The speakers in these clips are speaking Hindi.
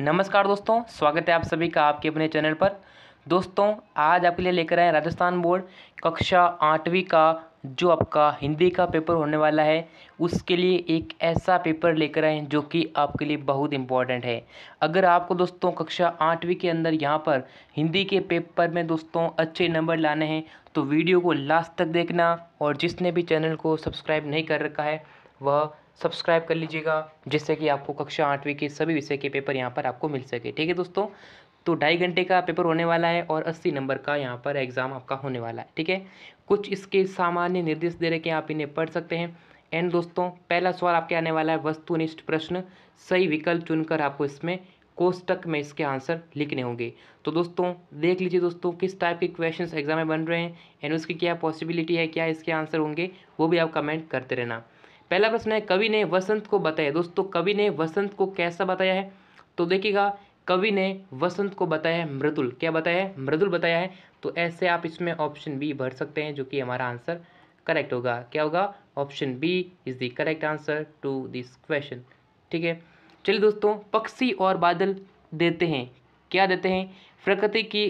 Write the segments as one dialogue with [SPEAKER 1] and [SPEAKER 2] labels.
[SPEAKER 1] नमस्कार दोस्तों स्वागत है आप सभी का आपके अपने चैनल पर दोस्तों आज आपके लिए लेकर आए राजस्थान बोर्ड कक्षा आठवीं का जो आपका हिंदी का पेपर होने वाला है उसके लिए एक ऐसा पेपर लेकर आए जो कि आपके लिए बहुत इम्पॉर्टेंट है अगर आपको दोस्तों कक्षा आठवीं के अंदर यहाँ पर हिंदी के पेपर में दोस्तों अच्छे नंबर लाने हैं तो वीडियो को लास्ट तक देखना और जिसने भी चैनल को सब्सक्राइब नहीं कर रखा है वह सब्सक्राइब कर लीजिएगा जिससे कि आपको कक्षा आठवीं के सभी विषय के पेपर यहाँ पर आपको मिल सके ठीक है दोस्तों तो ढाई घंटे का पेपर होने वाला है और अस्सी नंबर का यहाँ पर एग्ज़ाम आपका होने वाला है ठीक है कुछ इसके सामान्य निर्देश दे रहे हैं आप इन्हें पढ़ सकते हैं एंड दोस्तों पहला सवाल आपके आने वाला है वस्तुनिष्ठ प्रश्न सही विकल्प चुनकर आपको इसमें कोष्टक में इसके आंसर लिखने होंगे तो दोस्तों देख लीजिए दोस्तों किस टाइप के क्वेश्चंस एग्जाम में बन रहे हैं एंड उसकी क्या पॉसिबिलिटी है क्या इसके आंसर होंगे वो भी आप कमेंट करते रहना पहला प्रश्न है कवि ने वसंत को बताया दोस्तों कवि ने वसंत को कैसा बताया है तो देखिएगा कवि ने वसंत को बताया है मृदुल क्या बताया है मृदुल बताया है तो ऐसे आप इसमें ऑप्शन बी भर सकते हैं जो कि हमारा आंसर करेक्ट होगा क्या होगा option B is the correct answer to this question ठीक है चलिए दोस्तों पक्षी और बादल देते हैं क्या देते हैं प्रकृति की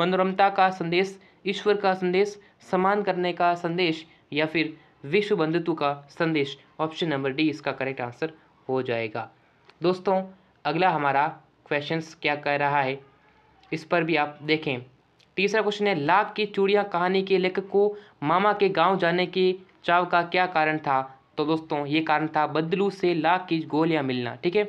[SPEAKER 1] मनोरमता का संदेश ईश्वर का संदेश समान करने का संदेश या फिर विश्व बंधुत्व का संदेश ऑप्शन नंबर डी इसका करेक्ट आंसर हो जाएगा दोस्तों अगला हमारा क्वेश्चन क्या कह रहा है इस पर भी आप देखें तीसरा क्वेश्चन है लाभ की चूड़ियाँ कहानी के लेखक को मामा के गांव जाने के चाव का क्या कारण था तो दोस्तों ये कारण था बदलू से लाख की गोलियाँ मिलना ठीक है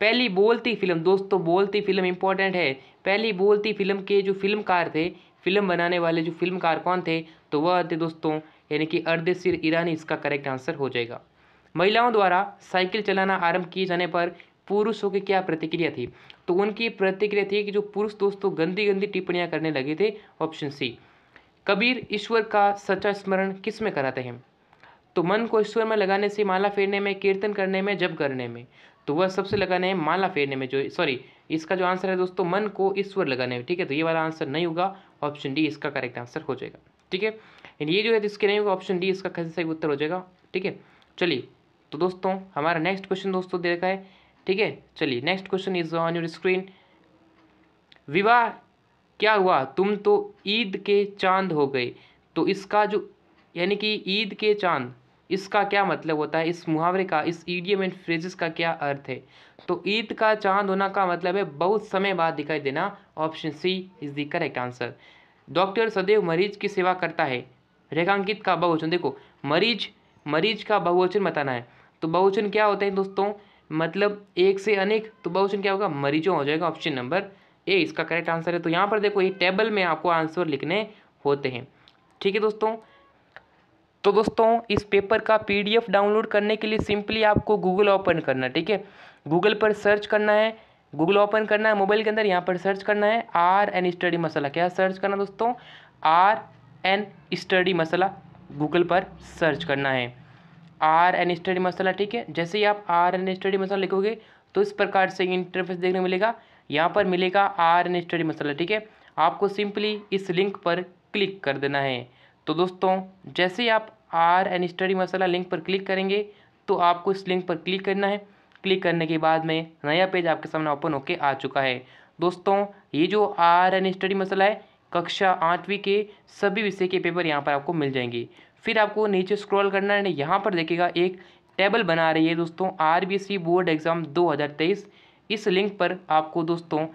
[SPEAKER 1] पहली बोलती फिल्म दोस्तों बोलती फिल्म इंपॉर्टेंट है पहली बोलती फिल्म के जो फिल्मकार थे फिल्म बनाने वाले जो फिल्मकार कौन थे तो वह थे दोस्तों यानी कि अर्ध सिर ईरानी इसका करेक्ट आंसर हो जाएगा महिलाओं द्वारा साइकिल चलाना आरंभ किए जाने पर पुरुषों की क्या प्रतिक्रिया थी तो उनकी प्रतिक्रिया थी कि जो पुरुष दोस्तों तो गंदी गंदी टिप्पणियां करने लगे थे ऑप्शन सी कबीर ईश्वर का सच्चा स्मरण किस में कराते हैं तो मन को ईश्वर में लगाने से माला फेरने में कीर्तन करने में जब करने में तो वह सबसे लगाने हैं माला फेरने में जो सॉरी इसका जो आंसर है दोस्तों मन को ईश्वर लगाने में ठीक है तो ये वाला आंसर नहीं होगा ऑप्शन डी इसका करेक्ट आंसर हो जाएगा ठीक है एंड ये जो है तो इसके नहीं ऑप्शन डी इसका कैसे सही उत्तर हो जाएगा ठीक है चलिए तो दोस्तों हमारा नेक्स्ट क्वेश्चन दोस्तों दे रखा है ठीक है चलिए next question is on your screen विवाह क्या हुआ तुम तो ईद के चांद हो गए तो इसका जो यानी कि ईद के चांद इसका क्या मतलब होता है इस मुहावरे का इस ईडियम एंड फ्रेजेस का क्या अर्थ है तो ईद का चांद होना का मतलब है बहुत समय बाद दिखाई देना option C is the correct answer doctor सदैव मरीज की सेवा करता है रेखांकित का बहुवचन देखो मरीज मरीज का बहुवचन बताना है तो बहुवचन क्या होते हैं दोस्तों मतलब एक से अनेक तो बहुवचन क्या होगा मरीजों हो जाएगा ऑप्शन नंबर ए इसका करेक्ट आंसर है तो यहाँ पर देखो ये टेबल में आपको आंसर लिखने होते हैं ठीक है दोस्तों तो दोस्तों इस पेपर का पीडीएफ डाउनलोड करने के लिए सिंपली आपको गूगल ओपन करना ठीक है गूगल पर सर्च करना है गूगल ओपन करना है मोबाइल के अंदर यहाँ पर सर्च करना है आर एंड स्टडी मसाला क्या सर्च करना दोस्तों R N study Masala Google पर सर्च करना है आर एन स्टडी मसाला ठीक है जैसे ही आप आर एन स्टडी मसाला लिखोगे तो इस प्रकार से इंटरफेस देखने को मिलेगा यहाँ पर मिलेगा आर एन स्टडी मसाला ठीक है आपको सिंपली इस लिंक पर क्लिक कर देना है तो दोस्तों जैसे ही आप R N study Masala link पर क्लिक करेंगे तो आपको इस लिंक पर क्लिक करना है क्लिक करने के बाद में नया पेज आपके सामने ओपन होके आ चुका है दोस्तों ये जो आर एन स्टडी मसाला है कक्षा आठवीं के सभी विषय के पेपर यहाँ पर आपको मिल जाएंगे फिर आपको नीचे स्क्रॉल करना है यहाँ पर देखिएगा एक टेबल बना रही है दोस्तों आर बोर्ड एग्ज़ाम 2023 इस लिंक पर आपको दोस्तों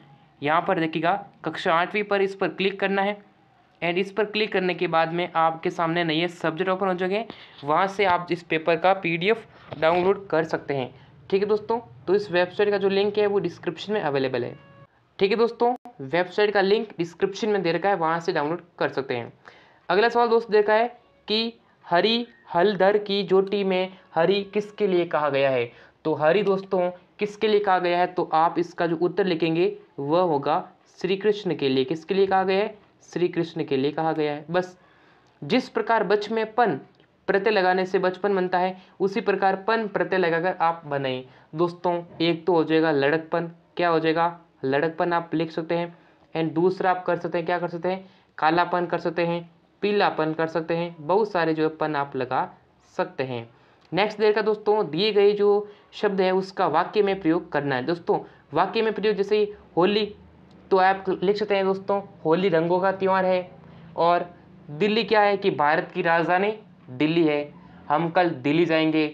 [SPEAKER 1] यहाँ पर देखिएगा कक्षा आठवीं पर इस पर क्लिक करना है एंड इस पर क्लिक करने के बाद में आपके सामने नए सब्जेक्ट ओपन हो जाएंगे वहाँ से आप इस पेपर का पीडीएफ डाउनलोड कर सकते हैं ठीक है दोस्तों तो इस वेबसाइट का जो लिंक है वो डिस्क्रिप्शन में अवेलेबल है ठीक है दोस्तों वेबसाइट का लिंक डिस्क्रिप्शन में दे रखा है वहाँ से डाउनलोड कर सकते हैं अगला सवाल दोस्त देखा है कि हरी हलधर की जो टीम में हरी किसके लिए कहा गया है तो हरी दोस्तों किसके लिए कहा गया है तो आप इसका जो उत्तर लिखेंगे वह होगा श्री कृष्ण के लिए किसके लिए कहा गया है श्री कृष्ण के लिए कहा गया है बस जिस प्रकार बच में पन प्रत्यय लगाने से बचपन बनता है उसी प्रकार पन प्रत्यय लगाकर आप बनाएं दोस्तों एक तो हो जाएगा लड़कपन क्या हो जाएगा लड़कपन आप लिख सकते हैं एंड दूसरा आप कर सकते हैं क्या कर सकते हैं कालापन कर सकते हैं पीलापन कर सकते हैं बहुत सारे जो पन आप लगा सकते हैं नेक्स्ट देखा दोस्तों दिए गए जो शब्द है उसका वाक्य में प्रयोग करना है दोस्तों वाक्य में प्रयोग जैसे होली तो आप लिख सकते हैं दोस्तों होली रंगों का त्यौहार है और दिल्ली क्या है कि भारत की राजधानी दिल्ली है हम कल दिल्ली जाएंगे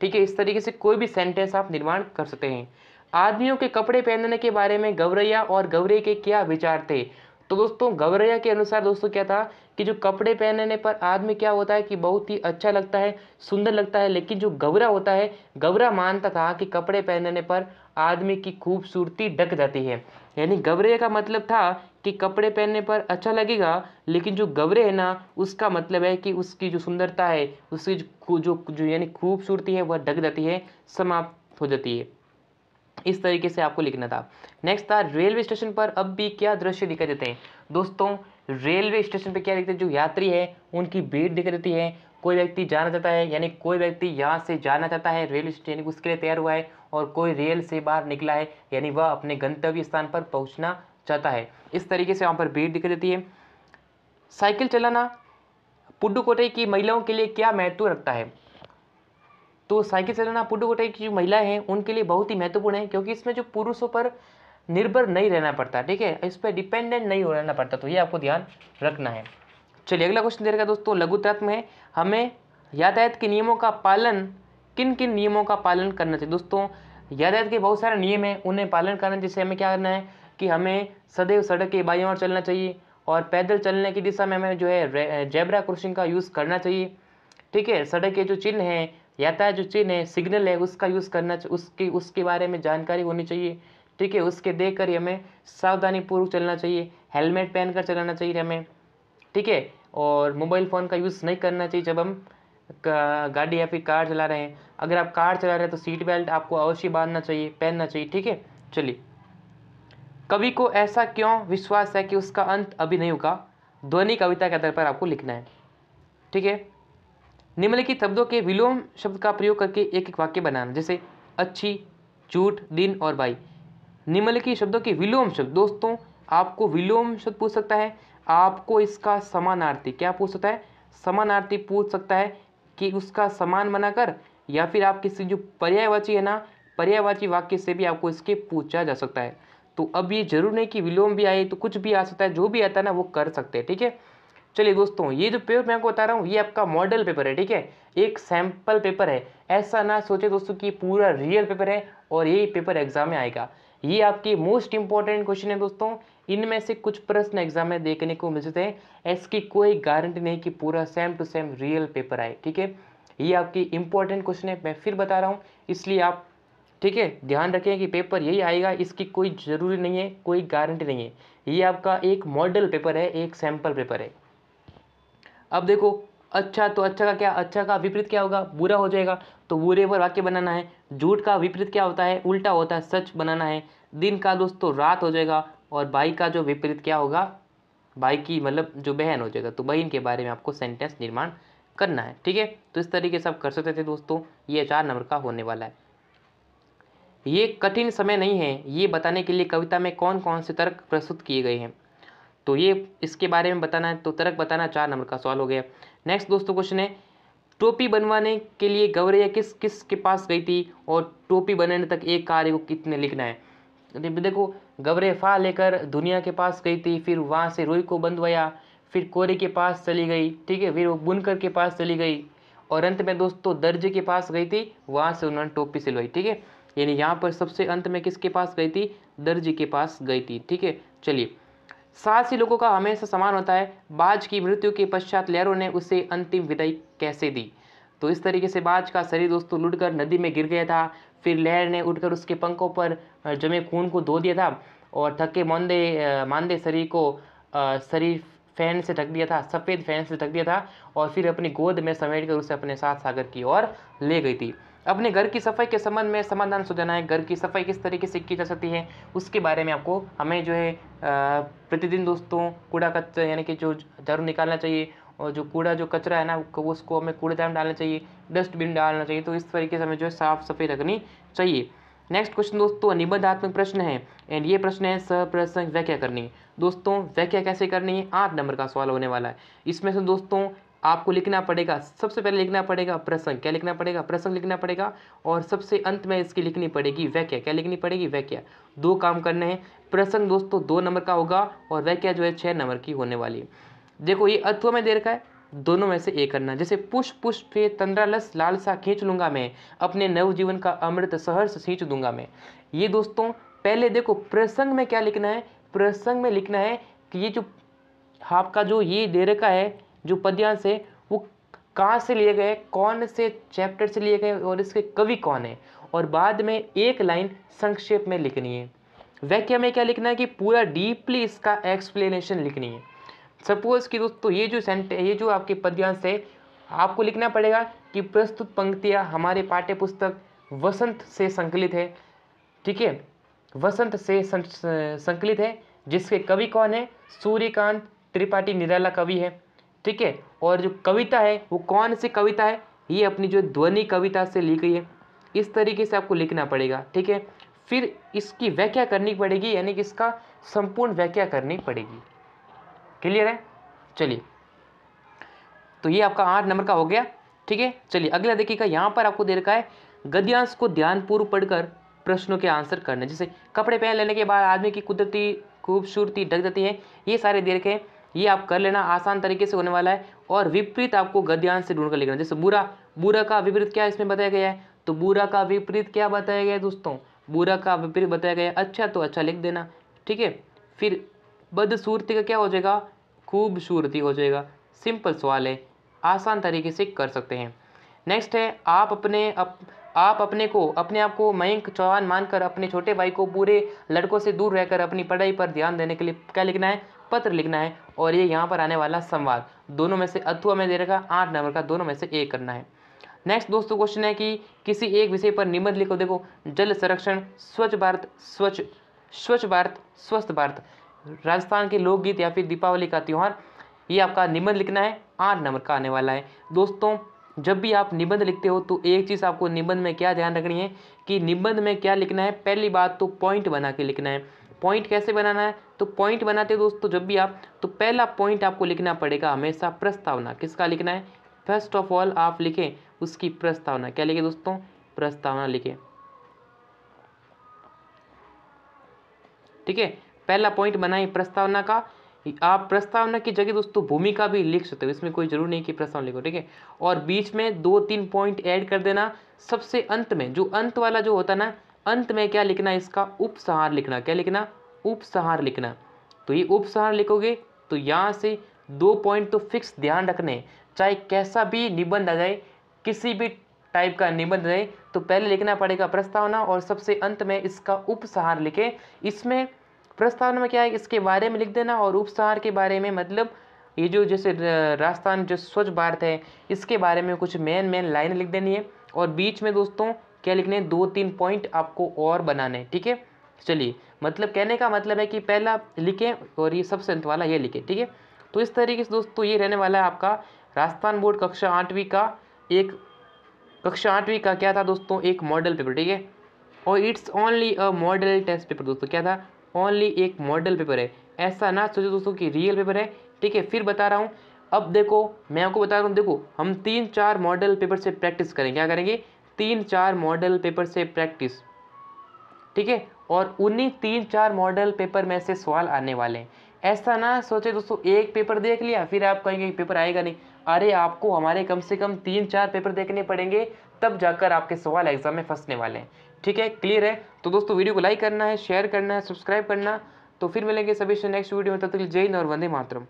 [SPEAKER 1] ठीक है इस तरीके से कोई भी सेंटेंस आप निर्माण कर सकते हैं आदमियों के कपड़े पहनने के बारे में गौरैया और गौरे के क्या विचार थे तो दोस्तों गौरैया के अनुसार दोस्तों क्या था कि जो कपड़े पहनने पर आदमी क्या होता है कि बहुत ही अच्छा लगता है सुंदर लगता है लेकिन जो गौरा होता है गौरा मानता था कि कपड़े पहनने पर आदमी की खूबसूरती ढक जाती है यानी गौरैया का मतलब था कि कपड़े पहनने पर अच्छा लगेगा लेकिन जो गवरे है ना उसका मतलब है कि उसकी जो सुंदरता है उसकी जो जो, जो यानी खूबसूरती है वह ढक जाती है समाप्त हो जाती है इस तरीके से आपको लिखना था नेक्स्ट था रेलवे स्टेशन पर अब भी क्या दृश्य दिखाई देते हैं दोस्तों रेलवे स्टेशन पर क्या दिखते हैं जो यात्री है उनकी भीड़ दिखाई देती है कोई व्यक्ति जाना चाहता है यानी कोई व्यक्ति यहाँ से जाना चाहता है रेल यानी उसके लिए तैयार हुआ है और कोई रेल से बाहर निकला है यानी वह अपने गंतव्य स्थान पर पहुँचना चाहता है इस तरीके से वहाँ पर भीड़ दिखाई देती है साइकिल चलाना पुडुकोटे की महिलाओं के लिए क्या महत्व रखता है तो साइकिल चलाना पुडुकोटाई की जो महिला हैं उनके लिए बहुत ही महत्वपूर्ण है क्योंकि इसमें जो पुरुषों पर निर्भर नहीं रहना पड़ता ठीक है इस पर डिपेंडेंट नहीं हो रहना पड़ता तो ये आपको ध्यान रखना है चलिए अगला क्वेश्चन दे रहेगा दोस्तों तत्व में हमें यातायात के नियमों का पालन किन किन नियमों का पालन करना चाहिए दोस्तों यातायात के बहुत सारे नियम हैं उन्हें पालन करना जैसे हमें क्या करना है कि हमें सदैव सड़क के बाई और चलना चाहिए और पैदल चलने की दिशा में हमें जो है जेबरा क्रॉसिंग का यूज़ करना चाहिए ठीक है सड़क के जो चिन्ह हैं यातायात जो चिन्ह है सिग्नल है उसका यूज़ करना उसकी उसके बारे में जानकारी होनी चाहिए ठीक है उसके देख कर हमें सावधानी पूर्वक चलना चाहिए हेलमेट पहन कर चलाना चाहिए हमें ठीक है और मोबाइल फ़ोन का यूज़ नहीं करना चाहिए जब हम गाड़ी या फिर कार चला रहे हैं अगर आप कार चला रहे हैं तो सीट बेल्ट आपको अवश्य बांधना चाहिए पहनना चाहिए ठीक है चलिए कवि को ऐसा क्यों विश्वास है कि उसका अंत अभी नहीं होगा ध्वनि कविता के आधार पर आपको लिखना है ठीक है निम्नलिखित शब्दों के विलोम शब्द का प्रयोग करके एक एक वाक्य बनाना जैसे अच्छी झूठ दिन और भाई निम्नलिखित शब्दों के विलोम शब्द दोस्तों आपको विलोम शब्द पूछ सकता है आपको इसका समानार्थी क्या पूछ सकता है समानार्थी पूछ सकता है कि उसका समान बनाकर या फिर आप किसी जो पर्यायवाची है ना पर्यायवाची वाक्य से भी आपको इसके पूछा जा सकता है तो अब ये जरूर नहीं कि विलोम भी आए तो कुछ भी आ सकता है जो भी आता है ना वो कर सकते हैं ठीक है चलिए दोस्तों ये जो पेपर मैं आपको बता रहा हूँ ये आपका मॉडल पेपर है ठीक है एक सैम्पल पेपर है ऐसा ना सोचे दोस्तों कि पूरा रियल पेपर है और यही पेपर एग्जाम में आएगा ये आपके मोस्ट इंपॉर्टेंट क्वेश्चन है दोस्तों इनमें से कुछ प्रश्न एग्जाम में देखने को मिल सकते हैं इसकी कोई गारंटी नहीं कि पूरा same to same real paper आए ठीक है ये आपकी इंपॉर्टेंट क्वेश्चन है मैं फिर बता रहा हूँ इसलिए आप ठीक है ध्यान रखें कि पेपर यही आएगा इसकी कोई ज़रूरी नहीं है कोई गारंटी नहीं है ये आपका एक मॉडल पेपर है एक सैम्पल पेपर है अब देखो अच्छा तो अच्छा का क्या अच्छा का विपरीत क्या होगा बुरा हो जाएगा तो बुरे पर वाक्य बनाना है झूठ का विपरीत क्या होता है उल्टा होता है सच बनाना है दिन का दोस्तों तो रात हो जाएगा और भाई का जो विपरीत क्या होगा भाई की मतलब जो बहन हो जाएगा तो बहन के बारे में आपको सेंटेंस निर्माण करना है ठीक है तो इस तरीके से आप कर सकते थे दोस्तों ये चार नंबर का होने वाला है ये कठिन समय नहीं है ये बताने के लिए कविता में कौन कौन से तर्क प्रस्तुत किए गए हैं तो ये इसके बारे में बताना है तो तर्क बताना चार नंबर का सवाल हो गया नेक्स्ट दोस्तों क्वेश्चन है टोपी बनवाने के लिए गौरैया किस किस के पास गई थी और टोपी बनाने तक एक कार्य को कितने लिखना है देखो गवरे फा लेकर दुनिया के पास गई थी फिर वहाँ से रोई को बंधवाया फिर कोरे के पास चली गई ठीक है फिर वो बुनकर के पास चली गई और अंत में दोस्तों दर्जे के पास गई थी वहाँ से उन्होंने टोपी सिलवाई ठीक है यानी यहाँ पर सबसे अंत में किसके पास गई थी दर्जे के पास गई थी ठीक है चलिए साहसी लोगों का हमेशा समान होता है बाज की मृत्यु के पश्चात लहरों ने उसे अंतिम विदाई कैसे दी तो इस तरीके से बाज का शरीर दोस्तों लुटकर नदी में गिर गया था फिर लहर ने उठकर उसके पंखों पर जमे खून को धो दिया था और थके मंदे मानदे शरीर को शरीर फैन से ढक दिया था सफ़ेद फैन से ढक दिया था और फिर अपनी गोद में समेट कर उसे अपने साथ सागर की ओर ले गई थी अपने घर की सफाई के संबंध में समाधान सुझाना है घर की सफाई किस तरीके से की जा सकती है उसके बारे में आपको हमें जो है प्रतिदिन दोस्तों कूड़ा कचरा यानी कि जो झाड़ू निकालना चाहिए और जो कूड़ा जो कचरा है ना उसको हमें कूड़ेदान में डालना चाहिए डस्टबिन डालना चाहिए तो इस तरीके से हमें जो है साफ़ सफाई रखनी चाहिए नेक्स्ट क्वेश्चन दोस्तों निबंधात्मक प्रश्न है एंड ये प्रश्न है सप्रसंग व्याख्या करनी दोस्तों व्याख्या कैसे करनी है आठ नंबर का सवाल होने वाला है इसमें से दोस्तों आपको लिखना पड़ेगा सबसे पहले लिखना पड़ेगा प्रसंग क्या लिखना पड़ेगा प्रसंग लिखना पड़ेगा और सबसे अंत में इसकी लिखनी पड़ेगी व्याख्या क्या लिखनी पड़ेगी व्याख्या दो काम करने हैं प्रसंग दोस्तों दो नंबर का होगा और व्याख्या जो है छः नंबर की होने वाली है देखो ये अथवा में दे रखा है दोनों में से एक करना जैसे पुष्प पुष्प पे तंद्रालस लालसा खींच लूंगा मैं अपने नवजीवन का अमृत सहर्ष सींच दूंगा मैं ये दोस्तों पहले देखो प्रसंग में क्या लिखना है प्रसंग में लिखना है कि ये जो आपका जो ये दे रखा है जो पद्यांश है वो कहाँ से लिए गए कौन से चैप्टर से लिए गए और इसके कवि कौन है और बाद में एक लाइन संक्षेप में लिखनी है वैक्य में क्या लिखना है कि पूरा डीपली इसका एक्सप्लेनेशन लिखनी है सपोज कि दोस्तों ये जो सेंट ये जो आपके पद्यांश है आपको लिखना पड़ेगा कि प्रस्तुत पंक्तियाँ हमारे पाठ्य पुस्तक वसंत से संकलित है ठीक है वसंत से संकलित है जिसके कवि कौन है सूर्यकांत त्रिपाठी निराला कवि है ठीक है और जो कविता है वो कौन सी कविता है ये अपनी जो ध्वनि कविता से ली गई है इस तरीके से आपको लिखना पड़ेगा ठीक है फिर इसकी व्याख्या करनी पड़ेगी यानी कि इसका संपूर्ण व्याख्या करनी पड़ेगी क्लियर है चलिए तो ये आपका आठ नंबर का हो गया ठीक है चलिए अगला देखिएगा यहाँ पर आपको दे रखा है गद्यांश को ध्यानपूर्व पढ़कर प्रश्नों के आंसर करने जैसे कपड़े पहन लेने के बाद आदमी की कुदरती खूबसूरती ढक जाती है ये सारे दे रखे हैं ये आप कर लेना आसान तरीके से होने वाला है और विपरीत आपको गद्यांश से ढूंढ कर लिखना जैसे बुरा बुरा का विपरीत क्या इसमें बताया गया है तो बुरा का विपरीत क्या बताया गया है दोस्तों बुरा का विपरीत बताया गया अच्छा तो अच्छा लिख देना ठीक है फिर बदसूरती का क्या हो जाएगा खूबसूरती हो जाएगा सिंपल सवाल है आसान तरीके से कर सकते हैं नेक्स्ट है आप अपने अप, आप अपने को अपने आप को मयंक चौहान मानकर अपने छोटे भाई को पूरे लड़कों से दूर रहकर अपनी पढ़ाई पर ध्यान देने के लिए क्या लिखना है पत्र लिखना है और ये यहाँ पर आने वाला संवाद दोनों में से अथुआ में दे रखा आठ नंबर का दोनों में से एक करना है नेक्स्ट दोस्तों क्वेश्चन है कि किसी एक विषय पर निबंध लिखो देखो जल संरक्षण स्वच्छ भारत स्वच्छ स्वच्छ भारत स्वस्थ भारत राजस्थान के लोकगीत या फिर दीपावली का त्यौहार ये आपका निबंध लिखना है आठ नंबर का आने वाला है दोस्तों जब भी आप निबंध लिखते हो तो एक चीज़ आपको निबंध में क्या ध्यान रखनी है कि निबंध में क्या लिखना है पहली बात तो पॉइंट बना के लिखना है पॉइंट कैसे बनाना है तो पॉइंट बनाते हैं दोस्तों जब भी आप तो पहला पॉइंट आपको लिखना पड़ेगा हमेशा प्रस्तावना किसका लिखना है फर्स्ट ऑफ ऑल आप लिखें उसकी प्रस्तावना क्या लिखें दोस्तों प्रस्तावना लिखें ठीक है पहला पॉइंट बनाए प्रस्तावना का आप प्रस्तावना की जगह दोस्तों भूमिका भी लिख सकते हो इसमें कोई जरूरी नहीं कि प्रस्तावना लिखो ठीक है और बीच में दो तीन पॉइंट ऐड कर देना सबसे अंत में जो अंत वाला जो होता है ना अंत में क्या लिखना है इसका उपसहार लिखना क्या लिखना उपसहार लिखना तो ये उपसहार लिखोगे तो यहाँ से दो पॉइंट तो फिक्स ध्यान रखने चाहे कैसा भी निबंध आ जाए किसी भी टाइप का निबंध रहे तो पहले लिखना पड़ेगा प्रस्तावना और सबसे अंत में इसका उपसहार लिखें इसमें प्रस्तावना में क्या है इसके बारे में लिख देना और उपसहार के बारे में मतलब ये जो जैसे राजस्थान जो स्वच्छ भारत है इसके बारे में कुछ मेन मेन लाइन लिख देनी है और बीच में दोस्तों क्या लिखने हैं दो तीन पॉइंट आपको और बनाने ठीक है चलिए मतलब कहने का मतलब है कि पहला लिखें और ये सबसे अंत वाला ये लिखें ठीक है तो इस तरीके से दोस्तों ये रहने वाला है आपका राजस्थान बोर्ड कक्षा आठवीं का एक कक्षा आठवीं का क्या था दोस्तों एक मॉडल पेपर ठीक है और it's only a model test paper दोस्तों क्या था ओनली एक मॉडल पेपर है ऐसा ना सोचो दोस्तों कि रियल पेपर है ठीक है फिर बता रहा हूँ अब देखो मैं आपको बता रहा हूँ देखो हम तीन चार मॉडल पेपर से प्रैक्टिस करें क्या करेंगे तीन चार मॉडल पेपर से प्रैक्टिस ठीक है और उन्हीं तीन चार मॉडल पेपर में से सवाल आने वाले हैं ऐसा ना सोचे दोस्तों एक पेपर देख लिया फिर आप कहेंगे पेपर आएगा नहीं अरे आपको हमारे कम से कम तीन चार पेपर देखने पड़ेंगे तब जाकर आपके सवाल एग्जाम में फंसने वाले हैं ठीक है क्लियर है तो दोस्तों वीडियो को लाइक करना है शेयर करना है सब्सक्राइब करना तो फिर मिलेंगे सभी से नेक्स्ट वीडियो में तब तक जय हिंद और वंदे मातरम